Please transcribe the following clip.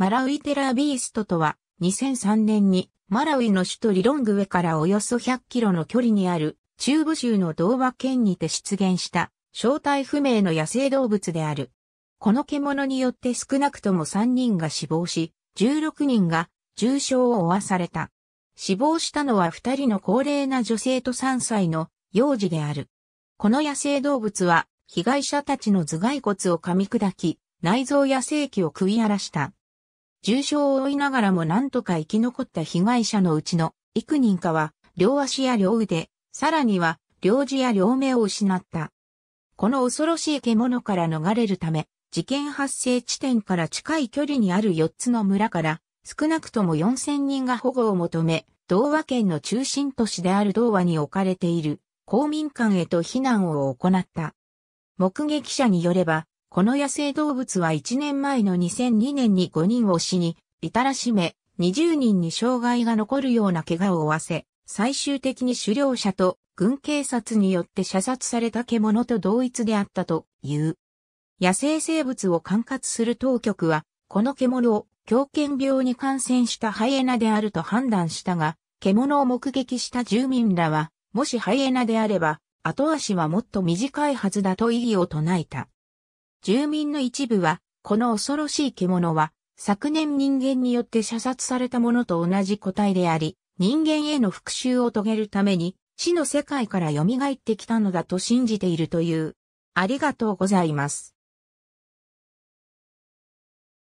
マラウイテラービーストとは、2003年にマラウイの首都リロングウェからおよそ100キロの距離にある中部州の童話バ県にて出現した正体不明の野生動物である。この獣によって少なくとも3人が死亡し、16人が重傷を負わされた。死亡したのは2人の高齢な女性と3歳の幼児である。この野生動物は被害者たちの頭蓋骨を噛み砕き、内臓や性器を食い荒らした。重傷を負いながらも何とか生き残った被害者のうちの幾人かは、両足や両腕、さらには、両耳や両目を失った。この恐ろしい獣から逃れるため、事件発生地点から近い距離にある4つの村から、少なくとも4000人が保護を求め、童和県の中心都市である童和に置かれている公民館へと避難を行った。目撃者によれば、この野生動物は1年前の2002年に5人を死に、至らしめ、20人に障害が残るような怪我を負わせ、最終的に狩猟者と軍警察によって射殺された獣と同一であったという。野生生物を管轄する当局は、この獣を狂犬病に感染したハイエナであると判断したが、獣を目撃した住民らは、もしハイエナであれば、後足はもっと短いはずだと異議を唱えた。住民の一部は、この恐ろしい獣は、昨年人間によって射殺されたものと同じ個体であり、人間への復讐を遂げるために、死の世界から蘇ってきたのだと信じているという。ありがとうございます。